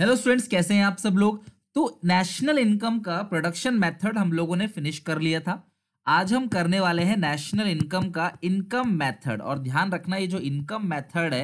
hello students कैसे हैं आप सब लोग तो नेशनल इनकम का प्रोडक्शन मेथड हम लोगों ने फिनिश कर लिया था आज हम करने वाले हैं नेशनल इनकम का इनकम मेथड और ध्यान रखना ये जो इनकम मेथड है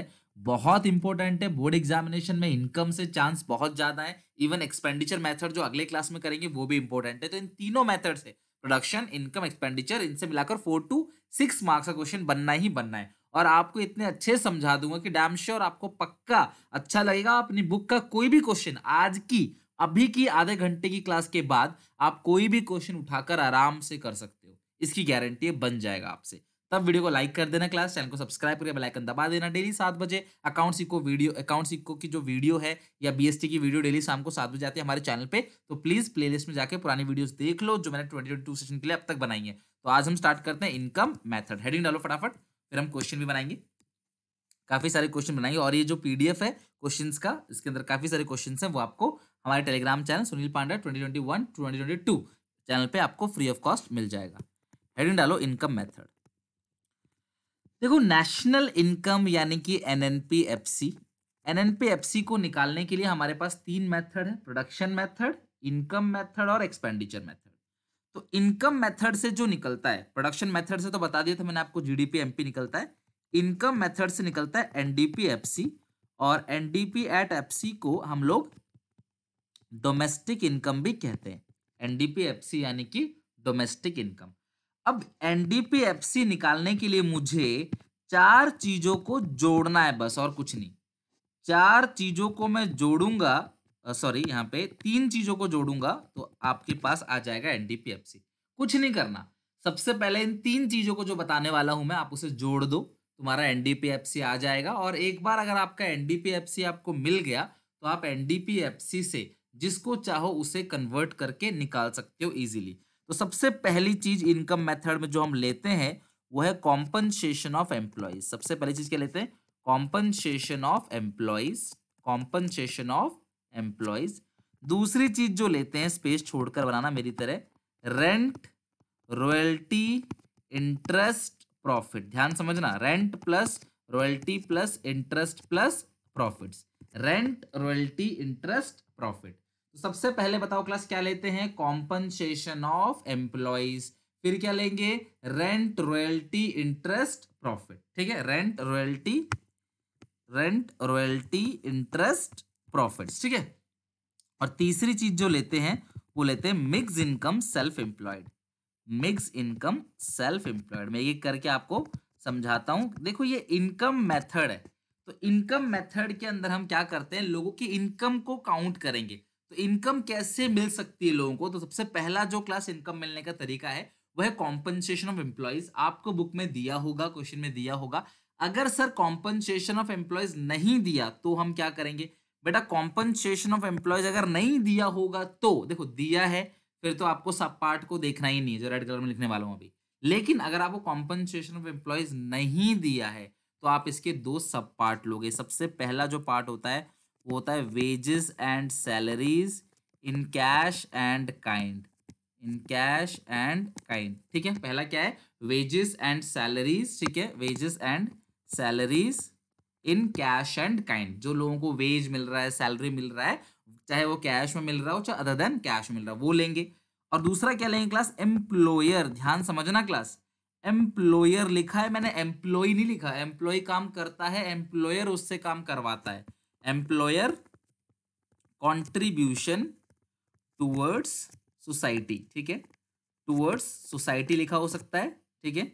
बहुत इंपॉर्टेंट है बोर्ड एग्जामिनेशन में इनकम से चांस बहुत ज़्यादा है इवन एक्सपेंडिचर मेथड जो अगले क्लास में करेंगे वो भी इंपॉर्टेंट है तो इन तीनों मेथड से प्रोडक्शन इनकम एक्सपेंडिचर इनसे मिलाकर फोर टू सिक्स मार्क्स का क्वेश्चन बनना ही बनना है और आपको इतने अच्छे समझा दूंगा कि डैम श्योर आपको पक्का अच्छा लगेगा अपनी बुक का कोई भी क्वेश्चन आज की अभी की आधे घंटे की क्लास के बाद आप कोई भी क्वेश्चन उठाकर आराम से कर सकते हो इसकी गारंटी बन जाएगा आपसे तब वीडियो को लाइक कर देना क्लास चैनल को सब्सक्राइब करके बेल आइकन दबा देना डेली सात बजे अकाउंट सीखो वीडियो अकाउंट सीखो की जो वीडियो है या बीएसटी की वीडियो डेली शाम को सात बजे आती है हमारे चैनल पे तो प्लीज प्लेलिस्ट में जाके पुरानी वीडियोस देख लो जो मैंने ट्वेंटी सेशन के लिए अब तक बनाई है तो आज हम स्टार्ट करते हैं इनकम मैथड हेडिंग डालो फटाफट फिर हम क्वेश्चन भी बनाएंगे काफी सारे क्वेश्चन बनाएंगे और ये जो पीडीएफ है क्वेश्चंस का इसके अंदर काफी सारे क्वेश्चन हैं वो आपको हमारे Telegram channel Sunil Panda twenty twenty two channel पे आपको फ्री ऑफ कॉस्ट मिल जाएगा हेडिंग डालो इनकम मेथड देखो नेशनल इनकम यानी कि एनएनपीएफसी एनएनपीएफसी को निकालने के लिए हमारे पास तीन मेथड है प्रोडक्शन मेथड इनकम मेथड और एक्सपेंडिचर मेथड तो इनकम मेथड से जो निकलता है प्रोडक्शन मेथड से तो बता दिया था मैंने आपको जीडीपी एमपी निकलता है इनकम मेथड से निकलता है एनडीपी एफसी और एनडीपी एट एफसी को हम लोग डोमेस्टिक इनकम भी कहते हैं एनडीपी एफसी यानी कि डोमेस्टिक इनकम अब एनडीपी एफसी निकालने के लिए मुझे चार चीजों को जोड़ना है बस और कुछ नहीं चार चीजों को मैं जोड़ूंगा सॉरी यहाँ पे तीन चीजों को जोड़ूंगा तो आपके पास आ जाएगा एनडीपीएफसी कुछ नहीं करना सबसे पहले इन तीन चीजों को जो बताने वाला हूं मैं आप उसे जोड़ दो तुम्हारा एनडीपीएफसी आ जाएगा और एक बार अगर आपका एनडीपीएफसी आपको मिल गया तो आप एनडीपीएफसी से जिसको चाहो उसे कन्वर्ट करके निकाल सकते हो इजीली तो सबसे पहली चीज इनकम मेथड में जो हम लेते हैं वो है कॉम्पनसेशन ऑफ एम्प्लॉयज सबसे पहली चीज क्या लेते हैं compensation of employees compensation of employees दूसरी चीज जो लेते हैं स्पेस छोड़कर बनाना मेरी तरह रेंट रॉयल्टी इंटरेस्ट प्रॉफिट ध्यान समझना rent plus royalty plus interest plus profit rent royalty interest profit तो सबसे पहले बताओ क्लास क्या लेते हैं कॉम्पनसेशन ऑफ एम्प्लॉयज फिर क्या लेंगे रेंट रॉयल्टी इंटरेस्ट प्रॉफिट ठीक है rent royalty rent royalty interest profit ठीक है और तीसरी चीज जो लेते हैं वो लेते हैं mix income self employed mix income self employed मैं ये करके आपको समझाता हूं देखो ये इनकम मेथड है तो इनकम मेथड के अंदर हम क्या करते हैं लोगों की इनकम को काउंट करेंगे तो इनकम कैसे मिल सकती है लोगों को तो सबसे पहला जो क्लास इनकम मिलने का तरीका है वह कॉम्पनसेशन ऑफ एम्प्लॉयज आपको बुक में दिया होगा क्वेश्चन में दिया होगा अगर सर कॉम्पनसेशन ऑफ एम्प्लॉयज नहीं दिया तो हम क्या करेंगे बेटा कॉम्पनसेशन ऑफ एम्प्लॉयज अगर नहीं दिया होगा तो देखो दिया है फिर तो आपको सब पार्ट को देखना ही नहीं है जो रेड कलर में लिखने वाला हूँ अभी लेकिन अगर आपको कॉम्पनसेशन ऑफ एम्प्लॉयज नहीं दिया है तो आप इसके दो सब पार्ट लोगे सबसे पहला जो पार्ट होता है वो होता है wages and salaries in cash and kind in cash and kind ठीक है पहला क्या है वेजेस एंड सैलरीज ठीक है wages and salaries in cash and kind जो लोगों को वेज मिल रहा है सैलरी मिल रहा है चाहे वो कैश में मिल रहा हो चाहे अदर देन कैश मिल रहा है वो लेंगे और दूसरा क्या लेंगे क्लास एम्प्लॉयर ध्यान समझना क्लास एम्प्लॉयर लिखा है मैंने एम्प्लॉय नहीं लिखा एम्प्लॉय काम करता है एम्प्लॉयर उससे काम करवाता है एम्प्लॉयर कॉन्ट्रीब्यूशन टूवर्ड्स सोसाइटी ठीक है टूवर्ड्स सोसाइटी लिखा हो सकता है ठीक है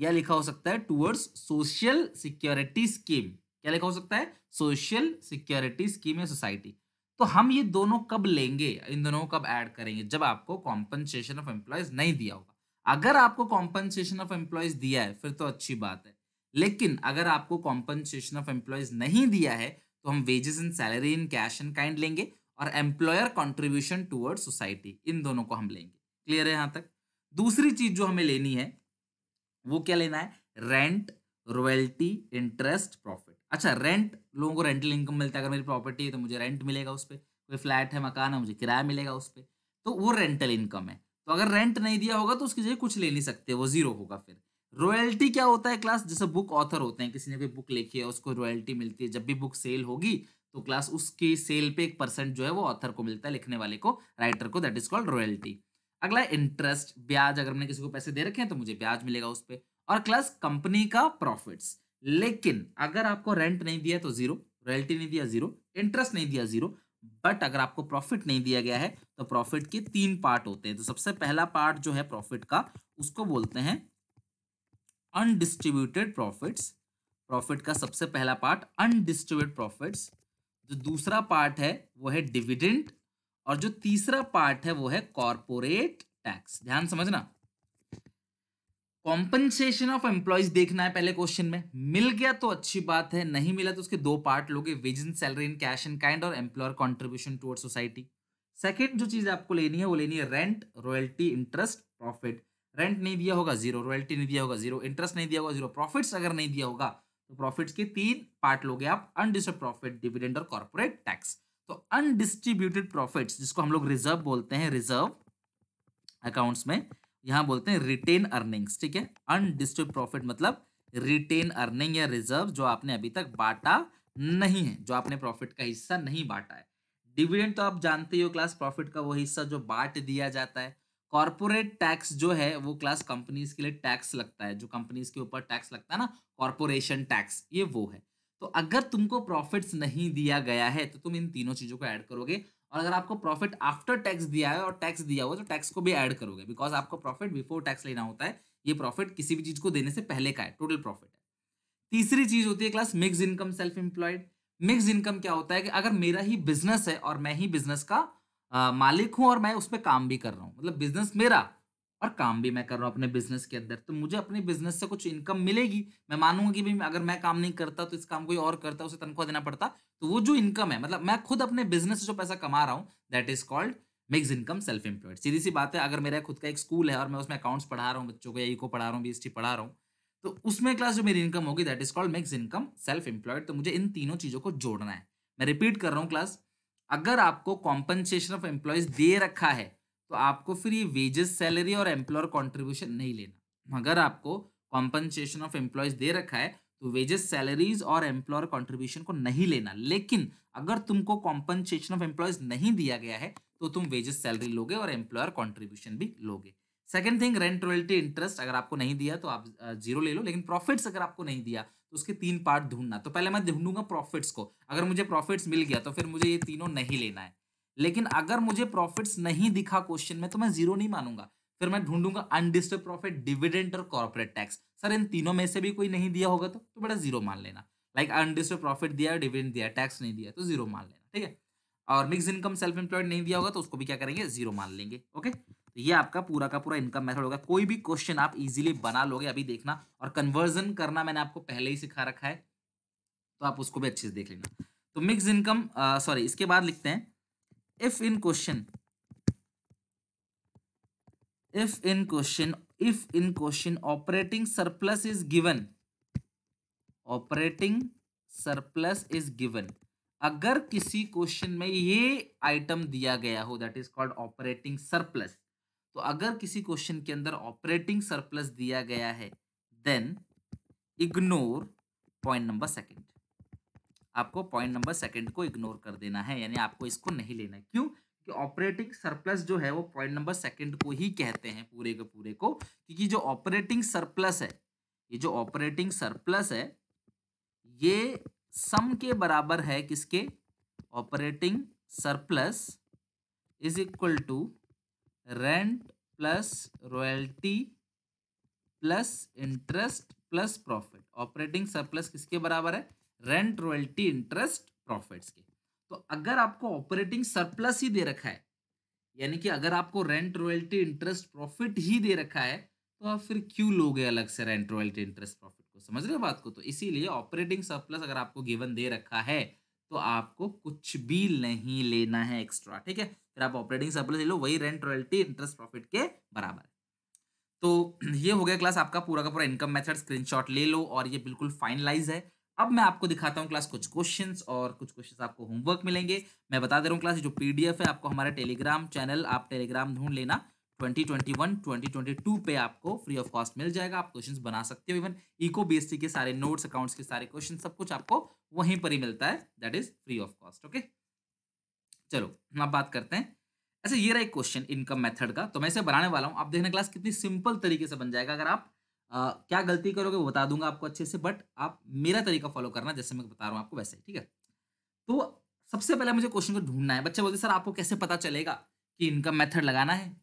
या लिखा हो सकता है टूवर्ड्स सोशल सिक्योरिटी स्कीम क्या लिखा हो सकता है सोशल सिक्योरिटी स्कीम या सोसाइटी तो हम ये दोनों कब लेंगे इन दोनों कब ऐड करेंगे जब आपको कॉम्पनसेशन ऑफ एम्प्लॉयज नहीं दिया होगा अगर आपको कॉम्पनसेशन ऑफ एम्प्लॉयज दिया है फिर तो अच्छी बात है लेकिन अगर आपको कॉम्पनसेशन ऑफ एम्प्लॉयज नहीं दिया है तो हम wages and salary in cash and kind लेंगे और एम्प्लॉयर कॉन्ट्रीब्यूशन टूवर्ड सोसाइटी इन दोनों को हम लेंगे क्लियर है यहाँ तक दूसरी चीज जो हमें लेनी है वो क्या लेना है रेंट रॉयल्टी इंटरेस्ट प्रॉफिट अच्छा रेंट लोगों को रेंटल इनकम मिलता है अगर मेरी प्रॉपर्टी है तो मुझे रेंट मिलेगा उस पर कोई फ्लैट है मकान है मुझे किराया मिलेगा उस पर तो वो रेंटल इनकम है तो अगर रेंट नहीं दिया होगा तो उसकी जगह कुछ ले नहीं सकते वो जीरो होगा फिर रॉयल्टी क्या होता है क्लास जैसे बुक ऑथर होते हैं किसी ने कोई बुक लिखी है उसको रॉयल्टी मिलती है जब भी बुक सेल होगी तो क्लास उसकी सेल पे एक परसेंट जो है वो ऑथर को मिलता है लिखने वाले को राइटर को दैट इज कॉल्ड रॉयल्टी अगला इंटरेस्ट ब्याज अगर मैंने किसी को पैसे दे रखे हैं तो मुझे ब्याज मिलेगा उस पर और प्लस कंपनी का प्रॉफिट्स लेकिन अगर आपको रेंट नहीं दिया तो जीरो रॉयल्टी नहीं दिया जीरो इंटरेस्ट नहीं दिया जीरो बट अगर आपको प्रॉफिट नहीं दिया गया है तो प्रॉफिट के तीन पार्ट होते हैं तो सबसे पहला पार्ट जो है प्रॉफिट का उसको बोलते हैं अनडिस्ट्रीब्यूटेड प्रॉफिट्स प्रॉफिट का सबसे पहला पार्ट अनडिस्ट्रीब्यूटेड प्रॉफिट्स जो दूसरा पार्ट है वो है डिविडेंड और जो तीसरा पार्ट है वो है कॉरपोरेट टैक्स ध्यान समझना कॉम्पनसेशन ऑफ एम्प्लॉयज देखना है पहले क्वेश्चन में मिल गया तो अच्छी बात है नहीं मिला तो उसके दो पार्ट लोगे wage in salary in cash and kind और employer contribution toward society second जो चीज आपको लेनी है वो लेनी है rent royalty interest profit rent नहीं दिया होगा जीरो रॉयल्टी नहीं दिया होगा जीरो इंटरेस्ट नहीं दिया होगा जीरो प्रॉफिट्स अगर नहीं दिया होगा तो प्रॉफिट्स के तीन पार्ट लोगे आप अनडिस्टर्ब प्रॉफिट डिविडेंड और कॉर्पोरेट टैक्स तो अनडिस्ट्रीब्यूटेड प्रॉफिट जिसको हम लोग रिजर्व बोलते हैं रिजर्व अकाउंट्स में यहां बोलते हैं रिटेन अर्निंग्स ठीक है अनडिस्ट्रीब्यूट प्रॉफिट मतलब रिटेन अर्निंग या रिजर्व जो आपने अभी तक बांटा नहीं है जो आपने प्रॉफिट का हिस्सा नहीं बांटा है डिविडेंड तो आप जानते ही हो क्लास प्रॉफिट का वो हिस्सा जो बांट दिया जाता है कॉरपोरेट टैक्स जो है वो क्लास कंपनीज के लिए टैक्स लगता है जो कंपनीज के ऊपर टैक्स लगता है ना कॉरपोरेशन टैक्स ये वो है तो अगर तुमको प्रॉफिट्स नहीं दिया गया है तो तुम इन तीनों चीज़ों को ऐड करोगे और अगर आपको प्रॉफिट आफ्टर टैक्स दिया है और टैक्स दिया हुआ है तो टैक्स को भी ऐड करोगे बिकॉज आपको प्रॉफिट बिफोर टैक्स लेना होता है ये प्रॉफिट किसी भी चीज़ को देने से पहले का है टोटल प्रॉफिट है तीसरी चीज़ होती है class mix income self employed mix income क्या होता है कि अगर मेरा ही बिजनेस है और मैं ही बिजनेस का आ, मालिक हूँ और मैं उस पर काम भी कर रहा हूँ मतलब बिजनेस मेरा और काम भी मैं कर रहा हूँ अपने बिजनेस के अंदर तो मुझे अपने बिजनेस से कुछ इनकम मिलेगी मैं मानूंगा कि भाई अगर मैं काम नहीं करता तो इस काम कोई और करता उसे तनख्वाह देना पड़ता तो वो जो इनकम है मतलब मैं खुद अपने बिजनेस से जो पैसा कमा रहा हूँ that is called mix income self employed सीधी सी बात है अगर मेरा खुद का एक स्कूल है और मैं उसमें अकाउंट्स पढ़ा रहा हूँ बच्चों को या इको पढ़ा रहा हूँ बी पढ़ा रहा हूँ तो उसमें क्लास जो मेरी इनकम होगी that is called mix income self employed तो मुझे इन तीनों चीज़ों को जोड़ना है मैं रिपीट कर रहा हूँ क्लास अगर आपको कॉम्पनसेशन ऑफ एम्प्लॉयज दे रखा है तो आपको फिर ये वेजेस सैलरी और एम्प्लॉयर कॉन्ट्रीब्यूशन नहीं लेना अगर आपको कॉम्पनसेशन ऑफ एम्प्लॉयज दे रखा है तो वेजेस सैलरीज और एम्प्लॉयर कॉन्ट्रीब्यूशन को नहीं लेना लेकिन अगर तुमको कॉम्पनसेशन ऑफ एम्प्लॉयज नहीं दिया गया है तो तुम वेजेस सैलरी लोगे और एम्प्लॉयर कॉन्ट्रीब्यूशन भी लोगे second thing rent royalty interest अगर आपको नहीं दिया तो आप जीरो ले लो लेकिन प्रॉफिट्स अगर आपको नहीं दिया तो उसके तीन पार्ट ढूंढना तो पहले मैं ढूंढूंगा प्रॉफिट्स को अगर मुझे प्रॉफिट्स मिल गया तो फिर मुझे ये तीनों नहीं लेना है लेकिन अगर मुझे प्रॉफिट्स नहीं दिखा क्वेश्चन में तो मैं जीरो नहीं मानूंगा फिर मैं ढूंढूंगा अनडिस्टर्ब प्रॉफिट डिविडेंड और कॉर्पोरेट टैक्स सर इन तीनों में से भी कोई नहीं दिया होगा तो, तो बड़ा जीरो मान लेना लाइक अनडिस्टर्ब प्रॉफिट दिया डिविडेंड दिया टैक्स नहीं दिया तो जीरो मान लेना ठीक है और मिक्स इनकम सेल्फ एम्प्लॉयड नहीं दिया होगा तो उसको भी क्या करेंगे जीरो मान लेंगे ओके तो ये आपका पूरा का पूरा इनकम मेथड होगा कोई भी क्वेश्चन आप इजीली बना लोगे अभी देखना और कन्वर्जन करना मैंने आपको पहले ही सिखा रखा है तो आप उसको भी अच्छे से देख लेना तो मिक्स इनकम सॉरी इसके बाद लिखते हैं if in question if in question if in question operating surplus is given operating surplus is given अगर किसी क्वेश्चन में ये आइटम दिया गया हो that is called operating surplus तो अगर किसी क्वेश्चन के अंदर ऑपरेटिंग सरप्लस दिया गया है then ignore point number second आपको पॉइंट नंबर सेकंड को इग्नोर कर देना है यानी आपको इसको नहीं लेना है क्यों क्योंकि ऑपरेटिंग सरप्लस जो है वो पॉइंट नंबर सेकंड को ही कहते हैं पूरे के पूरे को क्योंकि जो ऑपरेटिंग सरप्लस है ये जो ऑपरेटिंग सरप्लस है ये सम के बराबर है किसके operating surplus is equal to rent plus royalty plus interest plus profit operating surplus किसके बराबर है रेंट रॉयल्टी इंटरेस्ट प्रॉफिट्स के तो अगर आपको ऑपरेटिंग सरप्लस ही दे रखा है यानी कि अगर आपको रेंट रॉयल्टी इंटरेस्ट प्रॉफिट ही दे रखा है तो आप फिर क्यों लोगे अलग से रेंट रॉयल्टी इंटरेस्ट प्रॉफिट को समझ रहे हो बात को तो इसीलिए ऑपरेटिंग सरप्लस अगर आपको गिवन दे रखा है तो आपको कुछ भी नहीं लेना है एक्स्ट्रा ठीक है फिर आप ऑपरेटिंग सरप्लस ले लो वही रेंट रॉयल्टी इंटरेस्ट प्रॉफिट के बराबर है तो ये हो गया क्लास आपका पूरा का पूरा इनकम मेथड स्क्रीनशॉट ले लो और ये बिल्कुल फाइनलाइज है अब मैं आपको दिखाता हूँ क्लास कुछ क्वेश्चन और कुछ क्वेश्चन आपको होमवर्क मिलेंगे मैं बता दे रहा हूँ क्लास जो पीडीएफ है आपको हमारा टेलीग्राम चैनल आप टेलीग्राम ढूंढ लेना 2021, 2022 पे आपको फ्री ऑफ कॉस्ट मिल जाएगा आप क्वेश्चंस बना सकते हो इवन इको बीएससी के सारे नोट्स अकाउंट्स के सारे क्वेश्चन सब कुछ आपको वहीं पर ही मिलता है that is free of cost okay चलो हम आप बात करते हैं ऐसे अच्छा, ये रहा एक क्वेश्चन इनकम मेथड का तो मैं इसे बनाने वाला हूँ आप देखने क्लास कितनी सिंपल तरीके से बन जाएगा अगर आप आ, क्या गलती करोगे वो बता दूंगा आपको अच्छे से बट आप मेरा तरीका फॉलो करना जैसे मैं बता रहा हूँ आपको वैसे ठीक है तो सबसे पहले मुझे क्वेश्चन को ढूंढना है बच्चे बोलते सर आपको कैसे पता चलेगा कि इनकम मेथड लगाना है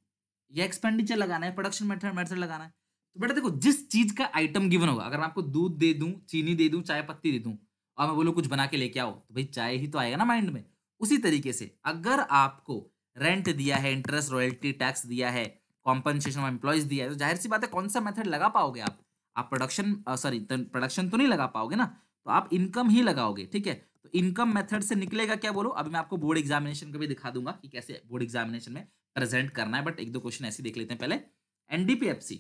या एक्सपेंडिचर लगाना है प्रोडक्शन मेथड मेथड लगाना है तो बेटा देखो जिस चीज का आइटम गिवन होगा अगर मैं आपको दूध दे दूं चीनी दे दूं चाय पत्ती दे दूं और मैं बोलो कुछ बना के लेके आओ तो भाई चाय ही तो आएगा ना माइंड में उसी तरीके से अगर आपको रेंट दिया है इंटरेस्ट रॉयल्टी टैक्स दिया है कॉम्पनसेशन ऑफ एम्प्लॉयज दिया है तो जाहिर सी बात है कौन सा मेथड लगा पाओगे आप आप प्रोडक्शन सॉरी प्रोडक्शन तो नहीं लगा पाओगे ना तो आप इनकम ही लगाओगे ठीक है तो इनकम मेथड से निकलेगा क्या बोलो अभी मैं आपको बोर्ड एग्जामिनेशन का भी दिखा दूंगा कि कैसे बोर्ड एग्जामिनेशन में प्रेजेंट करना है बट एक दो क्वेश्चन ऐसे देख लेते हैं पहले एनडीपीएफसी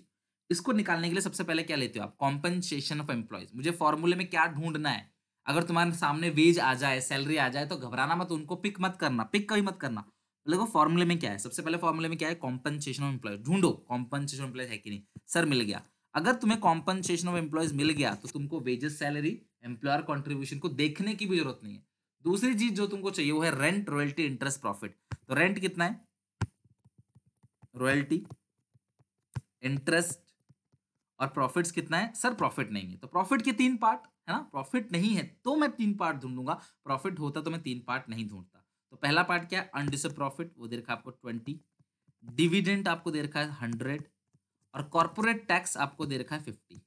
इसको निकालने के लिए सबसे पहले क्या लेते हो आप कॉम्पनसेशन ऑफ एम्प्लॉयज मुझे फॉर्मूले में क्या ढूंढना है अगर तुम्हारे सामने वेज आ जाए सैलरी आ जाए तो घबराना मत उनको पिक मत करना पिक कभी मत करना देखो फॉर्मूले में क्या है सबसे पहले फॉर्मूले में क्या है कॉम्पनसेशन ऑफ एम्प्लॉय ढूंढो कॉम्पनसेशन एम्प्लॉय है कि नहीं सर मिल गया अगर तुम्हें कॉम्पनसेशन ऑफ एम्प्लॉयज मिल गया तो तुमको वेजेस सैलरी एम्प्लॉयर कॉन्ट्रीब्यूशन को देखने की भी जरूरत नहीं है दूसरी चीज जो तुमको चाहिए वो है रेंट रॉयल्टी इंटरेस्ट प्रॉफिट तो रेंट कितना है रॉयल्टी इंटरेस्ट और प्रॉफिट्स कितना है सर प्रॉफिट नहीं है तो प्रॉफिट के तीन पार्ट है ना प्रॉफिट नहीं है तो मैं तीन पार्ट ढूंढूंगा प्रॉफिट होता तो मैं तीन पार्ट नहीं ढूंढता तो पहला पार्ट क्या है अनडिसर्व प्रॉफिट वो दे रखा है आपको ट्वेंटी डिविडेंट आपको दे रखा है हंड्रेड और कॉर्पोरेट टैक्स आपको दे रखा है फिफ्टी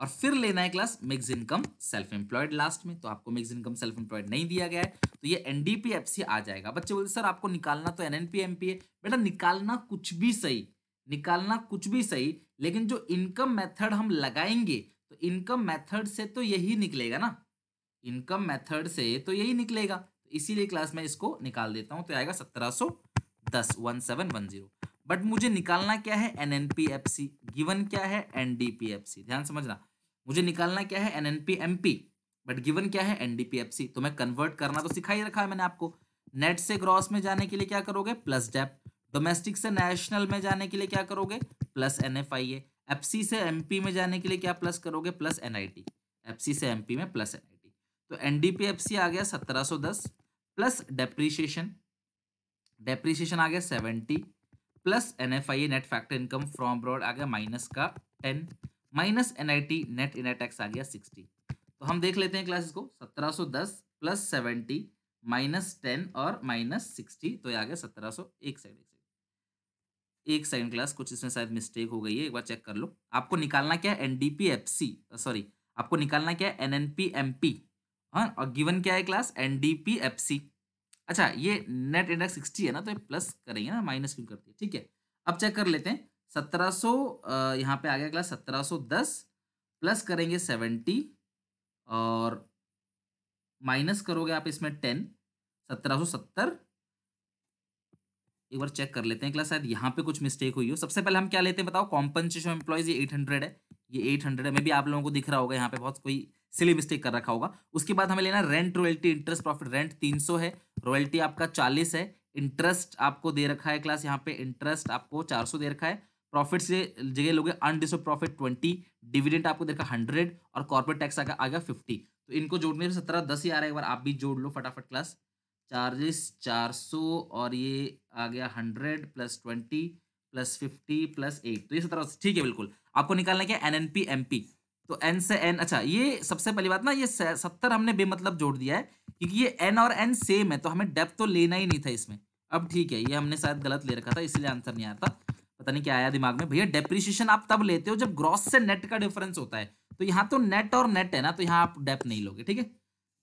और फिर लेना है class mix income self employed last में तो आपको मिक्स इनकम सेल्फ एम्प्लॉयड नहीं दिया गया है तो ये एनडीपीएफसी आ जाएगा बच्चे बोलते सर आपको निकालना तो एनएनपी एमपी है बेटा निकालना कुछ भी सही निकालना कुछ भी सही लेकिन जो इनकम मेथड हम लगाएंगे तो इनकम मेथड से तो यही निकलेगा ना इनकम मेथड से तो यही निकलेगा इसीलिए क्लास में इसको निकाल देता हूँ तो आएगा सत्रह सौ दस one seven one zero but मुझे निकालना क्या है N N P F C given क्या है N D P F C ध्यान समझना मुझे निकालना क्या है N N P M P but given क्या है N D P F C तो मैं कन्वर्ट करना तो सिखा ही रखा है मैंने आपको नेट से ग्रॉस में जाने के लिए क्या करोगे प्लस डेप डोमेस्टिक से नेशनल में जाने के लिए क्या करोगे plus N F I A F C से एम पी में जाने के लिए क्या प्लस करोगे plus N I T F C से एम पी में प्लस एन आई टी तो N D P F C आ गया सत्रह सौ दस प्लस डेप्रीशिएशन डेप्रीशिएशन आ गया seventy plus N F I A net factor income from abroad आ गया माइनस का ten minus N I T net in tax आ गया सिक्सटी तो हम देख लेते हैं क्लासेस को सत्रह सौ दस प्लस सेवेंटी माइनस टेन और माइनस सिक्सटी तो ये आ गया सत्रह सौ एक सेकेंड एक सेकंड क्लास कुछ इसमें शायद मिस्टेक हो गई है एक बार चेक कर लो आपको निकालना क्या है N D P F C sorry आपको निकालना क्या है N N P M P हाँ और गिवन क्या है class N D P F C अच्छा ये नेट इंडेक्स सिक्सटी है ना तो ये प्लस करेंगे ना माइनस क्यों करती है ठीक है अब चेक कर लेते हैं सत्रह सौ यहाँ पे आ गया क्लास सत्रह सौ दस प्लस करेंगे सेवेंटी और माइनस करोगे आप इसमें टेन सत्रह सौ सत्तर एक बार चेक कर लेते हैं क्लास शायद यहाँ पे कुछ मिस्टेक हुई हो सबसे पहले हम क्या लेते हैं बताओ कॉम्पनसेशन एम्प्लॉयज ये एट हंड्रेड है ये एट हंड्रेड है मे भी आप लोगों को दिख रहा होगा यहाँ पे बहुत कोई सिली मिस्टेक कर रखा होगा उसके बाद हमें लेना rent royalty interest profit rent तीन सौ है रॉयल्टी आपका चालीस है इंटरेस्ट आपको दे रखा है क्लास यहाँ पे इंटरेस्ट आपको चार सौ दे रखा है प्रॉफिट से जगह लोगे अनडिस प्रॉफिट ट्वेंटी डिविडेंट आपको देखा हंड्रेड और कॉर्पोरेट टैक्स आगे आ गया फिफ्टी तो इनको जोड़ने से सत्रह दस ही आ रहा है एक बार आप भी जोड़ लो फटाफट क्लास चार्जेस चार सौ और ये आ गया hundred plus twenty plus fifty plus eight तो ये सत्रह ठीक है बिल्कुल आपको निकालना क्या N N P M P तो एन से एन अच्छा ये सबसे पहली बात ना ये सत्तर हमने बेमतलब जोड़ दिया है क्योंकि ये एन और एन सेम है तो हमें डेप्थ तो लेना ही नहीं था इसमें अब ठीक है ये हमने शायद गलत ले रखा था इसलिए आंसर नहीं आया था पता नहीं क्या आया दिमाग में भैया डेप्रीशिएशन आप तब लेते हो जब ग्रॉस से नेट का डिफरेंस होता है तो यहाँ तो नेट और नेट है ना तो यहाँ आप डेप नहीं लोगे ठीक है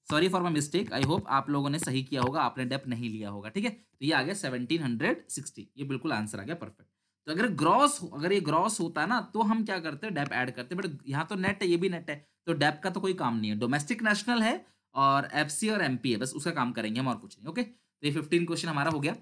sorry for my mistake I hope आप लोगों ने सही किया होगा आपने डेप नहीं लिया होगा ठीक है तो ये आ गया सेवनटीन हंड्रेड सिक्सटी ये बिल्कुल आंसर आ गया परफेक्ट तो अगर ग्रॉस अगर ये ग्रॉस होता ना तो हम क्या करते हैं डेप ऐड करते हैं बट यहाँ तो नेट है ये भी नेट है तो डेप का तो कोई काम नहीं है डोमेस्टिक नेशनल है और एफ और एम है बस उसका काम करेंगे हम और कुछ नहीं ओके तो ये फिफ्टीन क्वेश्चन हमारा हो गया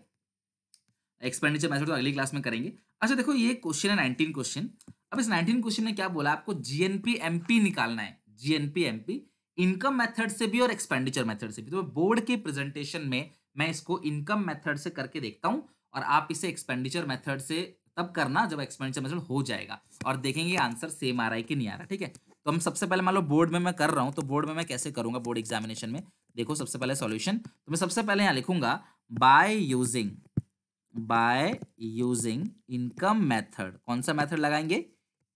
एक्सपेंडिचर मैथड तो अगली क्लास में करेंगे अच्छा देखो ये क्वेश्चन है नाइनटीन क्वेश्चन अब इस नाइनटीन क्वेश्चन में क्या बोला आपको जीएनपी एमपी निकालना है जीएनपी एमपी इनकम मेथड से भी और एक्सपेंडिचर मेथड से भी तो बोर्ड के प्रेजेंटेशन में मैं इसको इनकम मेथड से करके देखता हूँ और आप इसे एक्सपेंडिचर मेथड से तब करना जब एक्सपेंडिचर मेजरमेंट हो जाएगा और देखेंगे आंसर सेम आ रहा है कि नहीं आ रहा ठीक है तो हम सबसे पहले मान लो बोर्ड में मैं कर रहा हूँ तो बोर्ड में मैं कैसे करूंगा बोर्ड एग्जामिनेशन में देखो सबसे पहले सॉल्यूशन तो मैं सबसे पहले यहाँ लिखूंगा by using by using income method कौन सा मेथड लगाएंगे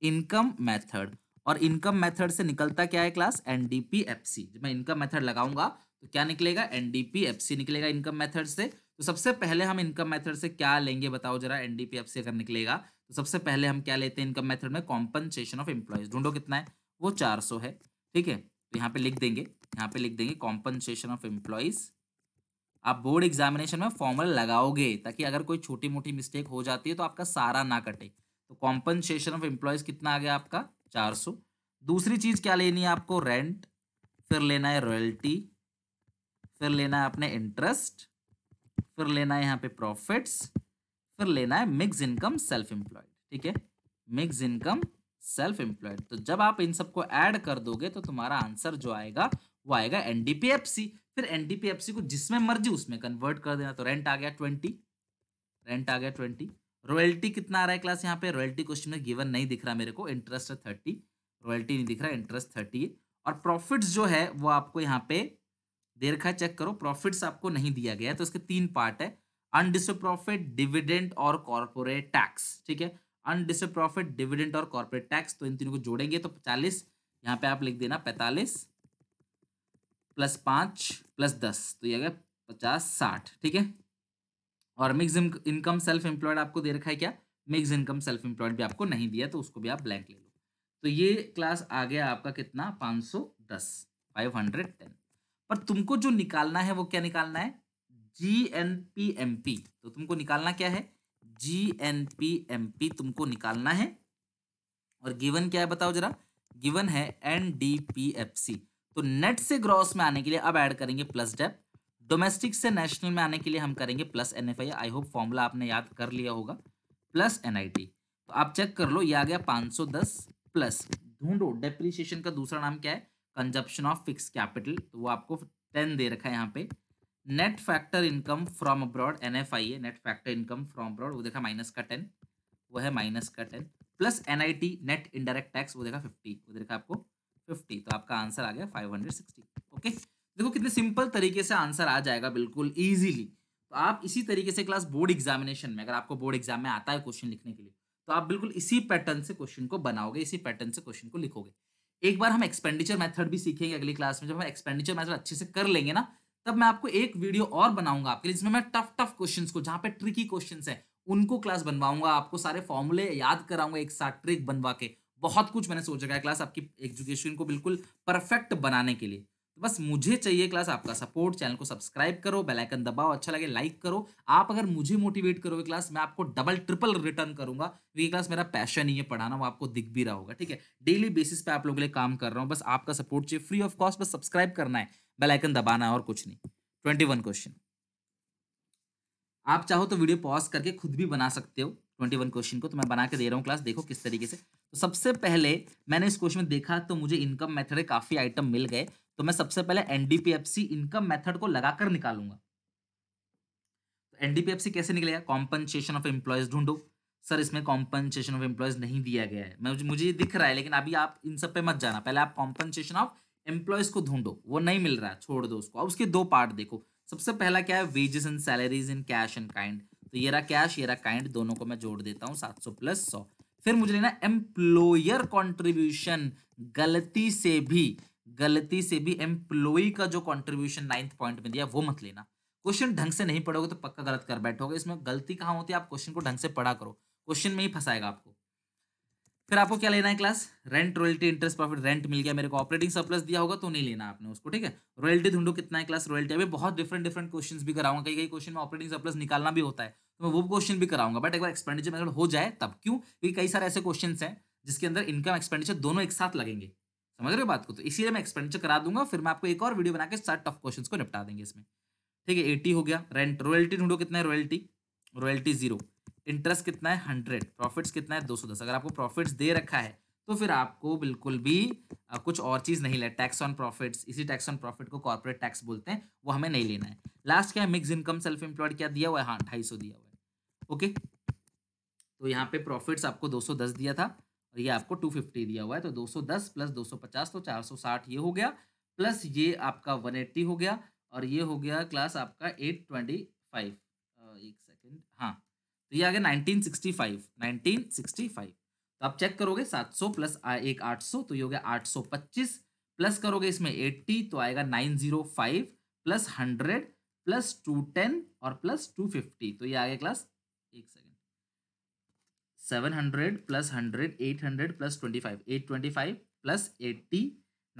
इनकम मेथड और इनकम मेथड से निकलता क्या है क्लास एनडीपीएफसी जब मैं इनकम मैथड लगाऊंगा तो क्या निकलेगा एनडीपीएफसी निकलेगा इनकम मैथड से तो सबसे पहले हम इनकम मेथड से क्या लेंगे बताओ जरा एनडीपीएफ से अगर निकलेगा तो सबसे पहले हम क्या लेते हैं इनकम मेथड में कॉम्पनसेशन ऑफ एम्प्लॉयज ढूंढो कितना है वो चार सौ है ठीक है तो यहाँ पे लिख देंगे यहाँ पे लिख देंगे कॉम्पनसेशन ऑफ एम्प्लॉयज आप बोर्ड एग्जामिनेशन में फॉर्मल लगाओगे ताकि अगर कोई छोटी मोटी मिस्टेक हो जाती है तो आपका सारा ना कटे तो कॉम्पनसेशन ऑफ एम्प्लॉयज कितना आ गया आपका चार सौ दूसरी चीज क्या लेनी है आपको रेंट फिर लेना है रॉयल्टी फिर लेना है आपने इंटरेस्ट फिर लेना है यहाँ पे प्रॉफिट्स फिर लेना है मिक्स इनकम सेल्फ एम्प्लॉयड ठीक है मिक्स इनकम सेल्फ एम्प्लॉयड तो जब आप इन सबको ऐड कर दोगे तो तुम्हारा आंसर जो आएगा वो आएगा एनडीपीएफसी फिर एनडीपीएफसी को जिसमें मर्जी उसमें कन्वर्ट कर देना तो रेंट आ गया ट्वेंटी रेंट आ गया ट्वेंटी रॉयल्टी कितना आ रहा है क्लास यहाँ पे रॉयल्टी क्वेश्चन में गिवन नहीं दिख रहा मेरे को इंटरेस्ट है थर्टी रॉयल्टी नहीं दिख रहा इंटरेस्ट थर्टी और प्रॉफिट्स जो है वो आपको यहाँ पे देर का चेक करो प्रॉफिट्स आपको नहीं दिया गया तो इसके तीन पार्ट है अनडिस प्रॉफिट डिविडेंट और कॉरपोरेट टैक्स ठीक है अनडिस प्रॉफिट डिविडेंट और कॉरपोरेट टैक्स तो इन तीनों को जोड़ेंगे तो चालीस यहाँ पे आप लिख देना पैंतालीस प्लस पाँच प्लस दस तो ये गया पचास साठ ठीक है और मिक्स इनकम सेल्फ एम्प्लॉयड आपको दे रखा है क्या मिक्स इनकम सेल्फ एम्प्लॉयड भी आपको नहीं दिया तो उसको भी आप ब्लैंक ले लो तो ये क्लास आ गया आपका कितना पाँच सौ दस फाइव हंड्रेड टेन पर तुमको जो निकालना है वो क्या निकालना है G N P M P तो तुमको निकालना क्या है G N P M P तुमको निकालना है और गिवन क्या है बताओ जरा गिवन है N D P F C तो नेट से ग्रॉस में आने के लिए अब ऐड करेंगे प्लस डेप डोमेस्टिक से नेशनल में आने के लिए हम करेंगे plus N F I I hope formula आपने याद कर लिया होगा प्लस एन आई टी तो आप चेक कर लो ये आ गया सौ दस प्लस ढूंढो डेप्रीशिएशन का दूसरा नाम क्या है कंजप्शन ऑफ फिक्स कैपिटल तो वो आपको टेन दे रखा है यहाँ पे net factor income from abroad N F I है net factor income from abroad वो देखा माइनस का टेन वो है माइनस का ten plus N I T net indirect tax वो देखा फिफ्टी वो देखा आपको फिफ्टी तो आपका आंसर आ गया फाइव हंड्रेड सिक्सटी ओके देखो कितने सिंपल तरीके से आंसर आ जाएगा बिल्कुल ईजिली तो आप इसी तरीके से क्लास बोर्ड एग्जामिनेशन में अगर आपको बोर्ड एग्जाम में आता है क्वेश्चन लिखने के लिए तो आप बिल्कुल इसी पैटर्न से क्वेश्चन को बनाओगे इसी पैटर्न से क्वेश्चन को लिखोगे एक बार हम एक्सपेंडिचर मेथड भी सीखेंगे अगली क्लास में जब हम एक्सपेंडिचर मेथड अच्छे से कर लेंगे ना तब मैं आपको एक वीडियो और बनाऊंगा आपके लिए जिसमें मैं टफ टफ क्वेश्चन को जहाँ पे ट्रिकी क्वेश्चन है उनको क्लास बनवाऊंगा आपको सारे फॉर्मुले याद कराऊंगा एक साथ ट्रिक बनवा के बहुत कुछ मैंने सोच रखा है क्लास आपकी एजुकेशन को बिल्कुल परफेक्ट बनाने के लिए तो बस मुझे चाहिए क्लास आपका सपोर्ट चैनल को सब्सक्राइब करो बेल आइकन दबाओ अच्छा लगे लाइक करो आप अगर मुझे मोटिवेट करोगे क्लास मैं आपको डबल ट्रिपल रिटर्न करूंगा क्योंकि क्लास मेरा पैशन ही है पढ़ाना वो आपको दिख भी रहा होगा ठीक है डेली बेसिस पे आप लोगों के लिए काम कर रहा हूँ बस आपका सपोर्ट चाहिए फ्री ऑफ कॉस्ट बस सब्सक्राइब करना है बेलाइकन दबाना है और कुछ नहीं ट्वेंटी क्वेश्चन आप चाहो तो वीडियो पॉज करके खुद भी बना सकते हो ट्वेंटी वन क्वेश्चन को तो मैं बना के दे रहा हूँ क्लास देखो किस तरीके से तो सबसे पहले मैंने इस क्वेश्चन में देखा तो मुझे इनकम मेथड के काफ़ी आइटम मिल गए तो मैं सबसे पहले एनडीपीएफसी इनकम मेथड को लगाकर निकालूंगा तो एनडीपीएफसी कैसे निकलेगा कॉम्पनसेशन ऑफ एम्प्लॉयज ढूंढो सर इसमें कॉम्पनसेशन ऑफ एम्प्लॉयज नहीं दिया गया है मैं मुझे ये दिख रहा है लेकिन अभी आप इन सब पे मत जाना पहले आप कॉम्पनसेशन ऑफ एम्प्लॉयज को ढूंढो वो नहीं मिल रहा छोड़ दो उसको अब उसके दो पार्ट देखो सबसे पहला क्या है wages and salaries in cash and kind तो ये रहा कैश ये रहा काइंड दोनों को मैं जोड़ देता हूँ सात सौ प्लस सौ फिर मुझे लेना एम्प्लॉयर कॉन्ट्रीब्यूशन गलती से भी गलती से भी एम्प्लॉय का जो कॉन्ट्रीब्यूशन नाइन्थ पॉइंट में दिया वो मत लेना क्वेश्चन ढंग से नहीं पढ़ोगे तो पक्का गलत कर बैठोगे इसमें गलती कहाँ होती है आप क्वेश्चन को ढंग से पढ़ा करो क्वेश्चन में ही फंसाएगा आपको फिर आपको क्या लेना है class rent royalty interest profit rent मिल गया मेरे को ऑपरेटिंग सरप्लस दिया होगा तो नहीं लेना आपने उसको ठीक है रॉयल्टी ढूंढो कितना है क्लास रॉयल्टी अभी बहुत डिफरेंट डिफरेंट क्वेश्चन भी कराऊंगा कई कई क्वेश्चन में ऑपरेटिंग सरप्लस निकालना भी होता है तो मैं वो क्वेश्चन भी कराऊंगा बट एक बार एक्सपेंडिचर मेरे हो जाए तब क्यों क्योंकि कई सारे ऐसे क्वेश्चन हैं जिसके अंदर इनकम एक्सपेंडिचर दोनों एक साथ लगेंगे समझ रहे हो बात को तो इसीलिए मैं एक्सपेंडिचर करा दूंगा फिर मैं आपको एक और वीडियो बना के सात टफ क्वेश्चन को निपटा देंगे इसमें ठीक है एटी हो गया रेंट रॉयल्टी ढूंढो कितना है रॉयल्टी रॉयल्टी जीरो इंटरेस्ट कितना है हंड्रेड प्रॉफिट्स कितना है दो सौ दस अगर आपको प्रॉफिट्स दे रखा है तो फिर आपको बिल्कुल भी कुछ और चीज़ नहीं लेना टैक्स ऑन प्रॉफिट्स इसी टैक्स ऑन प्रॉफिट को कॉर्पोरेट टैक्स बोलते हैं वो हमें नहीं लेना है लास्ट क्या है मिक्स इनकम सेल्फ एम्प्लॉयड क्या दिया हुआ है हाँ ढाई सौ दिया हुआ है ओके तो यहाँ पे प्रॉफिट्स आपको दो सौ दस दिया था और ये आपको टू फिफ्टी दिया हुआ है तो दो सौ दस प्लस दो सौ पचास तो चार सौ साठ ये हो गया प्लस ये आपका वन एट्टी हो गया और ये हो गया क्लास आपका एट ट्वेंटी फाइव एक सेकेंड हाँ तो ये आ गया 1965 1965 तो आप चेक करोगे 700 प्लस एक 800 तो ये हो गया 825 प्लस करोगे इसमें 80 तो आएगा 905 प्लस 100 प्लस 210 और प्लस 250 तो ये आ गया क्लास एक second 700 plus 100 800 plus 25 825 plus 80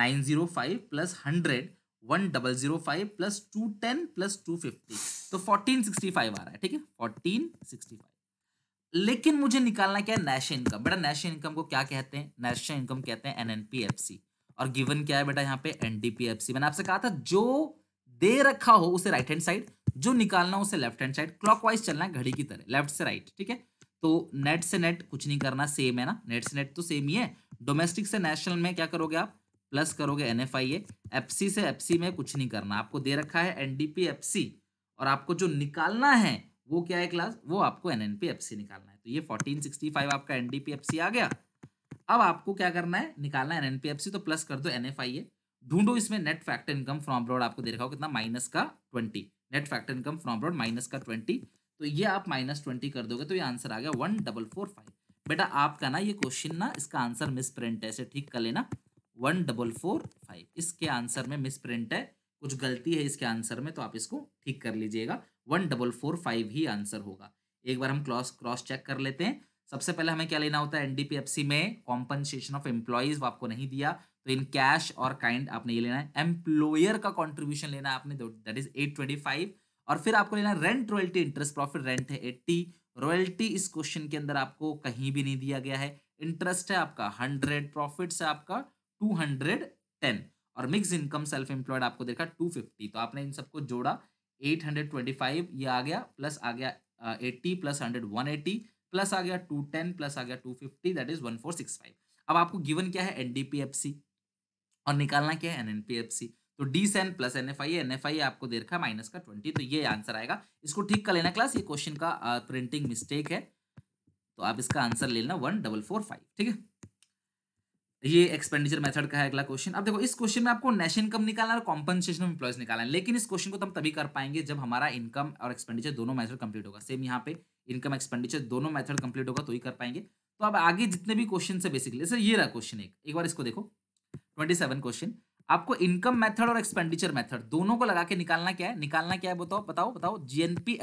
905 plus 100 one double zero five plus two ten plus two fifty तो फोर्टीन सिक्सटी फाइव आ रहा है ठीक है फोर्टीन सिक्सटी फाइव लेकिन मुझे निकालना क्या है नैश इनकम बेटा नैश इनकम को क्या कहते हैं नैश इनकम कहते हैं एन और गिवन क्या है बेटा यहाँ पे एन मैंने आपसे कहा था जो दे रखा हो उसे राइट हैंड साइड जो निकालना हो उसे लेफ्ट हैंड साइड क्लॉकवाइज चलना है घड़ी की तरह लेफ्ट से राइट ठीक है तो नेट से नेट कुछ नहीं करना सेम है ना नेट से नेट तो सेम ही है डोमेस्टिक से नेशनल में क्या करोगे आप प्लस करोगे एन एफ आई एफसी से एफसी में कुछ नहीं करना आपको दे रखा है एनडीपी एफसी और आपको जो निकालना है वो क्या है क्लास वो आपको एन एन निकालना है तो ये फाइव आपका एन आ गया अब आपको क्या करना है निकालना है एन एन तो प्लस कर दो एन एफ ढूंढो इसमें net factor income from abroad आपको दे रखा हो कितना माइनस का twenty net factor income from abroad minus का ट्वेंटी तो ये आप माइनस ट्वेंटी कर दोगे तो ये आंसर आ गया वन डबल फोर फाइव बेटा आपका ना ये क्वेश्चन ना इसका आंसर मिस प्रिंट है ठीक कर लेना वन डबल फोर फाइव इसके आंसर में मिस प्रिंट है कुछ गलती है इसके आंसर में तो आप इसको ठीक कर लीजिएगा वन डबल फोर फाइव ही आंसर होगा एक बार हम क्रॉस क्रॉस चेक कर लेते हैं सबसे पहले हमें क्या लेना होता है एनडीपीएफसी में कॉम्पनसेशन ऑफ एम्प्लॉयज आपको नहीं दिया तो इन कैश और काइंड आपने ये लेना है एम्प्लॉयर का कॉन्ट्रीब्यूशन लेना है आपने that is eight twenty five और फिर आपको लेना rent royalty interest profit rent है एट्टी रॉयल्टी इस क्वेश्चन के अंदर आपको कहीं भी नहीं दिया गया है इंटरेस्ट है आपका हंड्रेड प्रॉफिट है आपका टू हंड्रेड टेन और मिक्स इनकम सेल्फ एम्प्लॉयड आपको देखा टू फिफ्टी तो आपने इन सबको जोड़ा एट हंड्रेड ट्वेंटी फाइव ये आ गया प्लस आ गया eighty plus hundred one eighty plus आ गया टू टेन प्लस आ गया two fifty that is one four six five अब आपको गिवन क्या है एनडीपीएफसी और निकालना क्या है एनएनपीएफसी तो डी सेन plus N F I N F I आपको दे रखा है माइनस का ट्वेंटी तो ये आंसर आएगा इसको ठीक कर लेना क्लास ये क्वेश्चन का प्रिंटिंग मिस्टेक है तो आप इसका आंसर ले लेना वन डबल फोर फाइव ठीक है ये एक्सपेंडिचर मेथड का है अगला क्वेश्चन अब देखो इस क्वेश्चन में आपको नेशन इनकम निकालना और कॉम्पनसेशन ऑफ एम्प्लॉयज निकालना है लेकिन इस क्वेश्चन को तो हम तभी कर पाएंगे जब हमारा इनकम और एक्सपेंडिचर दोनों मेथड कंप्लीट होगा सेम यहाँ पे इनकम एक्सपेंडिचर दोनों मेथड कंप्लीट होगा तो ही कर पाएंगे तो अब आगे जितने भी क्वेश्चन है बेसिकली सर ये रहा क्वेश्चन एक एक बार इसको देखो ट्वेंटी क्वेश्चन आपको इनकम मेथड और एक्सपेंडिचर मेथड दोनों को लगा के निकालना क्या है निकालना क्या है बताओ बताओ बताओ जीएनपी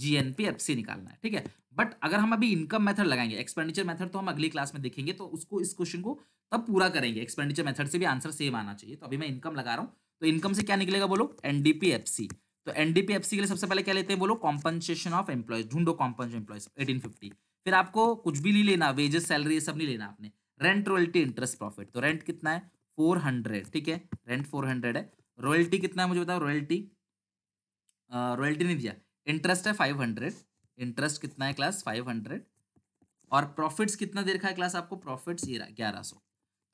जीएनपी निकालना है ठीक है बट अगर हम अभी इनकम मेथड लगाएंगे एक्सपेंडिचर मेथड तो हम अगली क्लास में देखेंगे तो उसको इस क्वेश्चन को तब पूरा करेंगे एक्सपेंडिचर मेथड से भी आंसर सेम आना चाहिए तो अभी मैं इनकम लगा रहा हूँ तो इनकम से क्या निकलेगा बोलो एनडीपीएफसी तो एनडीपीएफसी के लिए सबसे पहले क्या लेते हैं बोलो कॉम्पनसेशन ऑफ एम्प्लॉयज ढूंढो कॉम्पनसेशन एम्प्लॉयज एटीन फिर आपको कुछ भी नहीं लेना वेजेस सैलरी ये सब नहीं लेना आपने रेंट रॉयल्टी इंटरेस्ट प्रॉफिट तो रेंट कितना है फोर हंड्रेड ठीक है रेंट फोर हंड्रेड है रॉयल्टी कितना है मुझे बताओ रॉयल्टी रॉयल्टी नहीं दिया इंटरेस्ट है फाइव हंड्रेड इंटरेस्ट कितना है क्लास फाइव हंड्रेड और प्रॉफिट्स कितना दे रखा है क्लास आपको प्रॉफिट्स ये ग्यारह सौ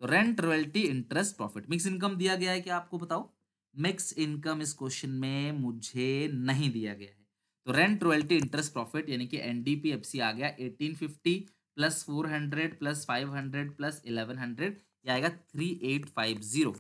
तो rent royalty interest profit mixed income दिया गया है क्या आपको बताओ मिक्स इनकम इस क्वेश्चन में मुझे नहीं दिया गया है तो रेंट रॉयल्टी इंटरेस्ट प्रॉफिट यानी कि एनडीपीएफसी आ गया eighteen fifty plus four hundred plus five hundred plus eleven hundred ये आएगा थ्री एट फाइव जीरो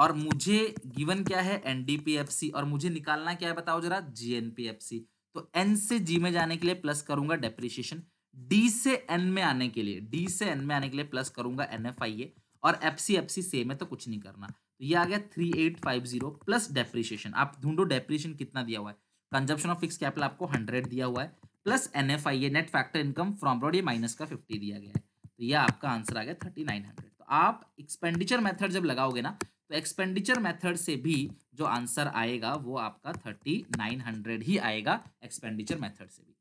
और मुझे गिवन क्या है एनडीपीएफसी और मुझे निकालना क्या है बताओ जरा जीएनपीएफसी तो एन से जी में जाने के लिए प्लस करूंगा डेप्रिशिएशन डी से एन में आने के लिए डी से एन में आने के लिए प्लस करूंगा एन एफ आई ए और F C F C same है तो कुछ नहीं करना तो ये आ गया three eight five zero plus depreciation आप ढूंढो डेप्रिशिएशन कितना दिया हुआ है कंजप्शन ऑफ फिक्स कैपिटल आपको हंड्रेड दिया हुआ है plus N F I A net factor income from abroad ये माइनस का फिफ्टी दिया गया है तो ये आपका आंसर आ गया थर्टी नाइन हंड्रेड तो आप एक्सपेंडिचर मेथड जब लगाओगे ना तो एक्सपेंडिचर मेथड से भी जो आंसर आएगा वो आपका थर्टी नाइन हंड्रेड ही आएगा एक्सपेंडिचर मेथड से भी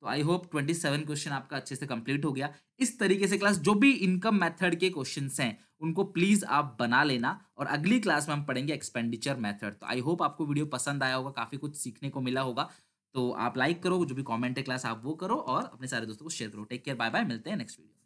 तो I hope twenty seven question आपका अच्छे से कंप्लीट हो गया इस तरीके से क्लास जो भी इनकम मेथड के क्वेश्चन हैं उनको प्लीज़ आप बना लेना और अगली क्लास में हम पढ़ेंगे एक्सपेंडिचर मेथड तो आई होप आपको वीडियो पसंद आया होगा काफ़ी कुछ सीखने को मिला होगा तो आप लाइक करो जो भी कॉमेंट है क्लास आप वो करो और अपने सारे दोस्तों को शेयर करो टेक केयर बाय बाय मिलते हैं नेक्स्ट वीडियो